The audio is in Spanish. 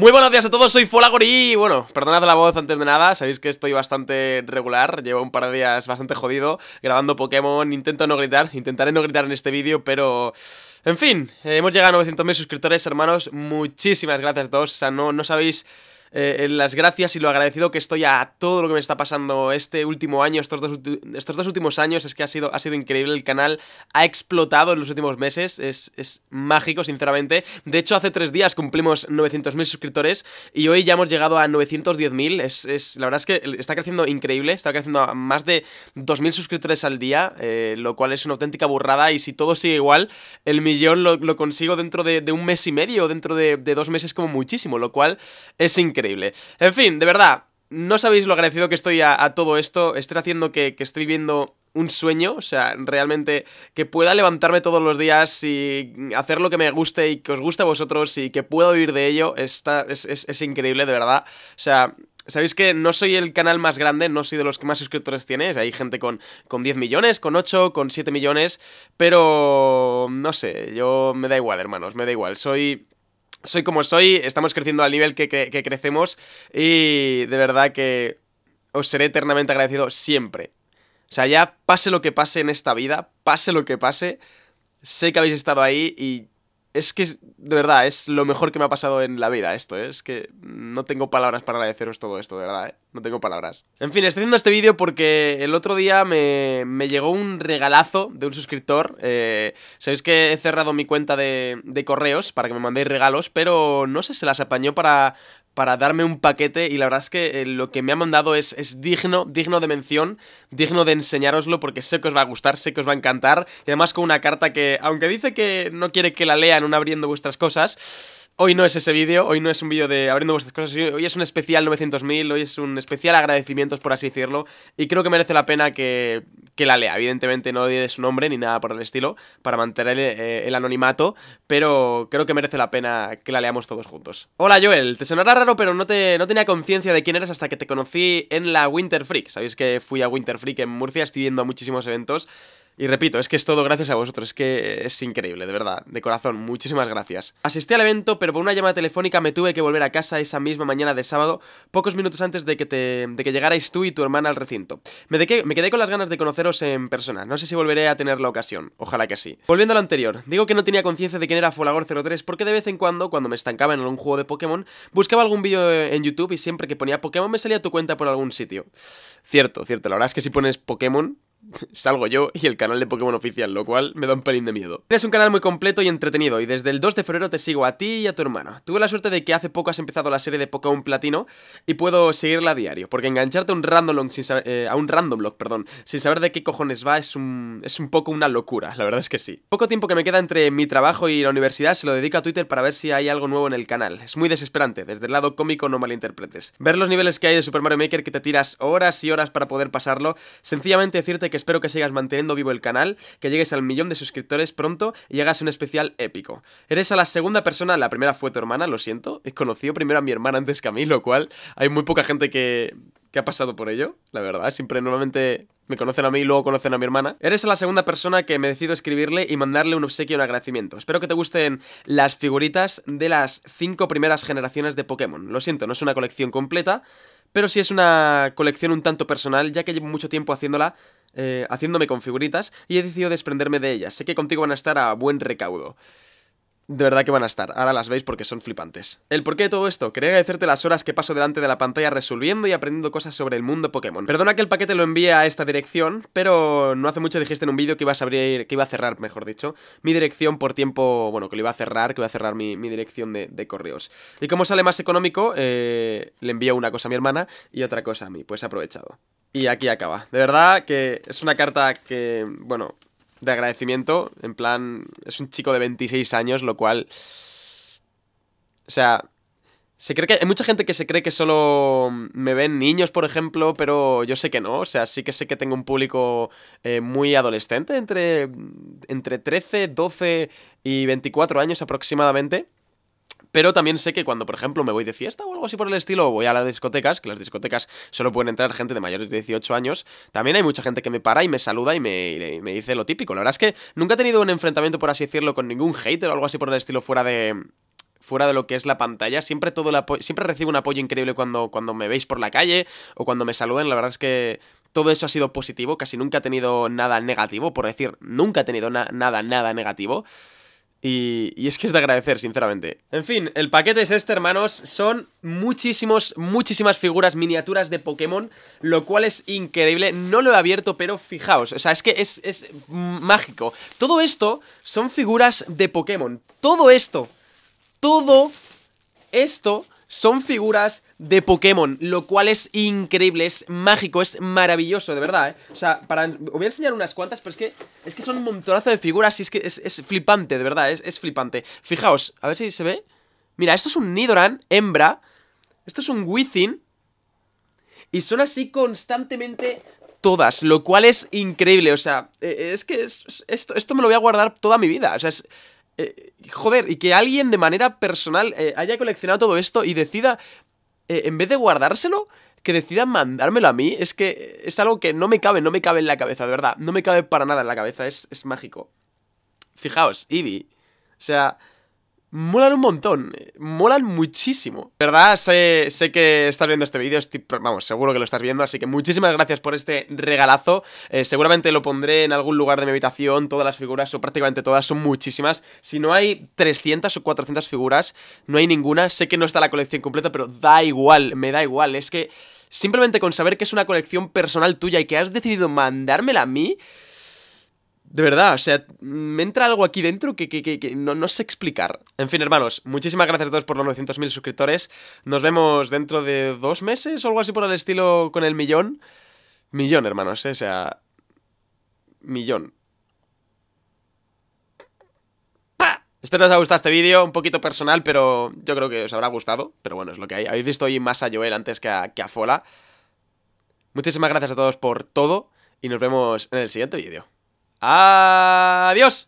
Muy buenos días a todos, soy Folagori y bueno, perdonad la voz antes de nada, sabéis que estoy bastante regular, llevo un par de días bastante jodido grabando Pokémon, intento no gritar, intentaré no gritar en este vídeo, pero... En fin, eh, hemos llegado a 900.000 suscriptores, hermanos, muchísimas gracias a todos, o sea, no, no sabéis eh, eh, las gracias y lo agradecido que estoy a todo lo que me está pasando este último año, estos dos, estos dos últimos años. Es que ha sido, ha sido increíble. El canal ha explotado en los últimos meses. Es, mágico, sinceramente. De hecho, hace tres días cumplimos 900.000 suscriptores y hoy ya hemos llegado a 910.000. Es, es, la verdad es que está creciendo increíble. Está creciendo a más de 2.000 suscriptores al día, eh, lo cual es una auténtica burrada. Y si todo sigue igual, el millón lo, consigo dentro de, un mes y medio, dentro de dos meses como muchísimo, lo cual es increíble. En fin, de verdad, no sabéis lo agradecido que estoy a, todo esto. Estoy haciendo que, estoy viendo un sueño, o sea, realmente que pueda levantarme todos los días y hacer lo que me guste y que os guste a vosotros y que pueda vivir de ello, está, es, increíble, de verdad. O sea, Sabéis que no soy el canal más grande, no soy de los que más suscriptores tienes, hay gente con, con 10 millones, con 8, con 7 millones, pero no sé, yo me da igual, hermanos, me da igual, soy soy como soy, estamos creciendo al nivel que, crecemos y de verdad que os seré eternamente agradecido siempre. O sea, ya pase lo que pase en esta vida, pase lo que pase, sé que habéis estado ahí y es que, de verdad, es lo mejor que me ha pasado en la vida esto, ¿eh? Es que no tengo palabras para agradeceros todo esto, de verdad, ¿eh? No tengo palabras. En fin, estoy haciendo este vídeo porque el otro día me, me llegó un regalazo de un suscriptor. Eh, sabéis que he cerrado mi cuenta de, de, correos para que me mandéis regalos, pero no sé, se las apañó para, para darme un paquete y la verdad es que eh, lo que me ha mandado es, es, digno, digno de mención, digno de enseñároslo porque sé que os va a gustar, sé que os va a encantar y además con una carta que, aunque dice que no quiere que la lean un abriendo vuestras cosas, Hoy no es ese vídeo, hoy no es un vídeo de abriendo vuestras cosas, hoy es un especial 900.000, hoy es un especial agradecimientos, por así decirlo, y creo que merece la pena que que la lea. Evidentemente no tiene su nombre ni nada por el estilo para mantener eh, eh, el, anonimato, pero creo que merece la pena que la leamos todos juntos. Hola Joel, te sonará raro pero no, te, no tenía conciencia de quién eres hasta que te conocí en la Winter Freak. Sabéis que fui a Winter Freak en Murcia, estoy viendo muchísimos eventos y repito, es que es todo gracias a vosotros, es que es increíble, de verdad, de corazón, muchísimas gracias. Asistí al evento, pero por una llamada telefónica me tuve que volver a casa esa misma mañana de sábado, pocos minutos antes de que, te, de que llegarais tú y tu hermana al recinto. Me, me quedé con las ganas de conoceros en persona, no sé si volveré a tener la ocasión, ojalá que sí. Volviendo a lo anterior, digo que no tenía conciencia de quién era Folagor03 porque de vez en cuando, cuando me estancaba en algún juego de Pokémon, buscaba algún vídeo en YouTube y siempre que ponía Pokémon me salía tu cuenta por algún sitio. Cierto, cierto, la verdad es que si pones Pokémon, salgo yo y el canal de Pokémon oficial, lo cual me da un pelín de miedo. Eres un canal muy completo y entretenido, y desde el 2 de febrero te sigo a ti y a tu hermano. Tuve la suerte de que hace poco has empezado la serie de Pokémon Platino y puedo seguirla a diario, porque engancharte a un random log sin saber, eh, a un random perdón, sin saber de qué cojones va es un, es un poco una locura, la verdad es que sí. Poco tiempo que me queda entre mi trabajo y la universidad se lo dedico a Twitter para ver si hay algo nuevo en el canal. Es muy desesperante, desde el lado cómico no malinterpretes. Ver los niveles que hay de Super Mario Maker que te tiras horas y horas para poder pasarlo, sencillamente decirte que que espero que sigas manteniendo vivo el canal, que llegues al millón de suscriptores pronto y hagas un especial épico. Eres a la segunda persona, la primera fue tu hermana, lo siento, he conocido primero a mi hermana antes que a mí, lo cual hay muy poca gente que, ha pasado por ello, la verdad. Siempre normalmente me conocen a mí y luego conocen a mi hermana. Eres a la segunda persona que me decido escribirle y mandarle un obsequio y un agradecimiento. Espero que te gusten las figuritas de las cinco primeras generaciones de Pokémon. Lo siento, no es una colección completa, pero sí es una colección un tanto personal, ya que llevo mucho tiempo haciéndola eh, haciéndome con figuritas y he decidido desprenderme de ellas. Sé que contigo van a estar a buen recaudo. De verdad que van a estar, ahora las veis porque son flipantes. El porqué de todo esto, quería agradecerte las horas que paso delante de la pantalla resolviendo y aprendiendo cosas sobre el mundo Pokémon. Perdona que el paquete lo envíe a esta dirección, pero no hace mucho dijiste en un vídeo que ibas a abrir, que iba a cerrar, mejor dicho, mi dirección por tiempo, bueno, que lo iba a cerrar, que iba a cerrar mi, dirección de, correos. Y como sale más económico, eh, le envío una cosa a mi hermana y otra cosa a mí, pues aprovechado. Y aquí acaba. De verdad que es una carta que, bueno, de agradecimiento. En plan, es un chico de 26 años, lo cual... O sea, se cree que hay mucha gente que se cree que solo me ven niños, por ejemplo, pero yo sé que no. O sea, sí que sé que tengo un público eh, muy adolescente, entre, entre 13, 12 y 24 años aproximadamente. Pero también sé que cuando, por ejemplo, me voy de fiesta o algo así por el estilo, o voy a las discotecas, que las discotecas solo pueden entrar gente de mayores de 18 años, también hay mucha gente que me para y me saluda y me, dice lo típico. La verdad es que nunca he tenido un enfrentamiento, por así decirlo, con ningún hater o algo así por el estilo fuera de, fuera de lo que es la pantalla. Siempre todo recibo un apoyo increíble cuando, cuando me veis por la calle o cuando me saludan. La verdad es que todo eso ha sido positivo. Casi nunca he tenido nada negativo, por decir, nunca he tenido nada, nada negativo. Y, es que es de agradecer, sinceramente. En fin, el paquete es este, hermanos. Son muchísimos, muchísimas figuras, miniaturas de Pokémon, lo cual es increíble. No lo he abierto, pero fijaos, o sea, es que es, es mágico. Todo esto son figuras de Pokémon. Todo esto, todo esto son figuras de Pokémon, lo cual es increíble, es mágico, es maravilloso, de verdad, ¿eh? O sea, para, os voy a enseñar unas cuantas, pero es que, es que son un montonazo de figuras y es que es, flipante, de verdad, es, flipante. Fijaos, a ver si se ve. Mira, esto es un Nidoran, hembra, esto es un Within, y son así constantemente todas, lo cual es increíble, o sea, e, e, es que es, esto, esto me lo voy a guardar toda mi vida, o sea, es... Eh, joder, y que alguien de manera personal eh, haya coleccionado todo esto y decida, eh, en vez de guardárselo, que decida mandármelo a mí, es que es algo que no me cabe, no me cabe en la cabeza, de verdad. No me cabe para nada en la cabeza, es, es mágico. Fijaos, Eevee. O sea, molan un montón, molan muchísimo. verdad, sé, que estás viendo este vídeo, vamos, seguro que lo estás viendo, así que muchísimas gracias por este regalazo. Eh, seguramente lo pondré en algún lugar de mi habitación, todas las figuras, o prácticamente todas, son muchísimas. Si no hay 300 o 400 figuras, no hay ninguna, sé que no está la colección completa, pero da igual, me da igual, es que simplemente con saber que es una colección personal tuya y que has decidido mandármela a mí... De verdad, o sea, me entra algo aquí dentro que, no, no, sé explicar. En fin, hermanos, muchísimas gracias a todos por los 900.000 suscriptores. Nos vemos dentro de dos meses o algo así por el estilo con el millón. Millón, hermanos, eh, o sea... Millón. ¡Pah! Espero os haya gustado este vídeo, un poquito personal, pero yo creo que os habrá gustado. Pero bueno, es lo que hay. Habéis visto hoy más a Joel antes que a, que a Fola. Muchísimas gracias a todos por todo y nos vemos en el siguiente vídeo. Adiós.